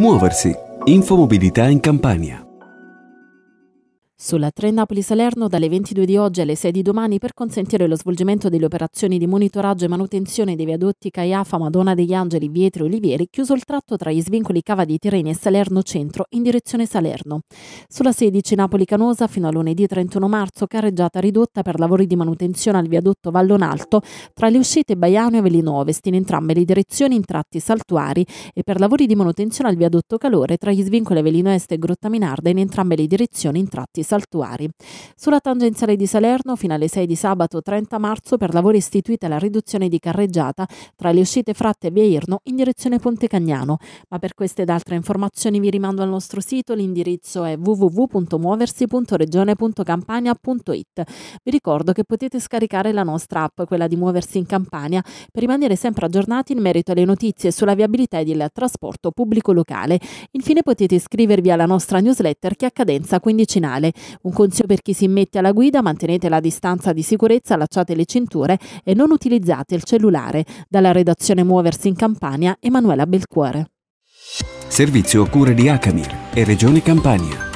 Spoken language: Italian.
Muoversi. Infomobilità in Campania. Sulla 3 Napoli-Salerno dalle 22 di oggi alle 6 di domani per consentire lo svolgimento delle operazioni di monitoraggio e manutenzione dei viadotti Caiafa, Madonna degli Angeli, Vietri e Olivieri, chiuso il tratto tra gli svincoli Cava di Tirreni e Salerno Centro in direzione Salerno. Sulla 16 Napoli-Canosa fino a lunedì 31 marzo carreggiata ridotta per lavori di manutenzione al viadotto Vallonalto tra le uscite Baiano e Velino Ovest in entrambe le direzioni in tratti saltuari e per lavori di manutenzione al viadotto Calore tra gli svincoli Velino Est e Grotta Minarda in entrambe le direzioni in tratti saltuari saltuari. Sulla tangenziale di Salerno, fino alle 6 di sabato 30 marzo, per lavori istituita la riduzione di carreggiata tra le uscite Fratte e Via Irno in direzione Ponte Cagnano. Ma per queste ed altre informazioni vi rimando al nostro sito, l'indirizzo è www.muoversi.regione.campania.it. Vi ricordo che potete scaricare la nostra app, quella di Muoversi in Campania, per rimanere sempre aggiornati in merito alle notizie sulla viabilità ed il trasporto pubblico locale. Infine potete iscrivervi alla nostra newsletter che ha cadenza quindicinale. Un consiglio per chi si mette alla guida, mantenete la distanza di sicurezza, allacciate le cinture e non utilizzate il cellulare. Dalla redazione Muoversi in Campania, Emanuela Belcuore. Servizio a cura di Acamir e Regione Campania.